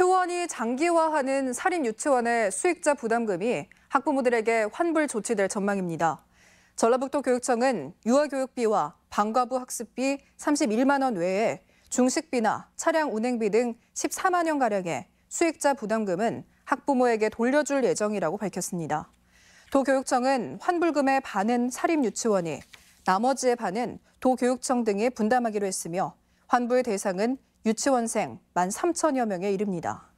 휴원이 장기화하는 사립유치원의 수익자 부담금이 학부모들에게 환불 조치될 전망입니다. 전라북도 교육청은 유아교육비와 방과부 학습비 31만 원 외에 중식비나 차량 운행비 등 14만 원가량의 수익자 부담금은 학부모에게 돌려줄 예정이라고 밝혔습니다. 도교육청은 환불금의 반은 사립유치원이, 나머지의 반은 도교육청 등이 분담하기로 했으며 환불 대상은 유치원생 1만 3천여 명에 이릅니다.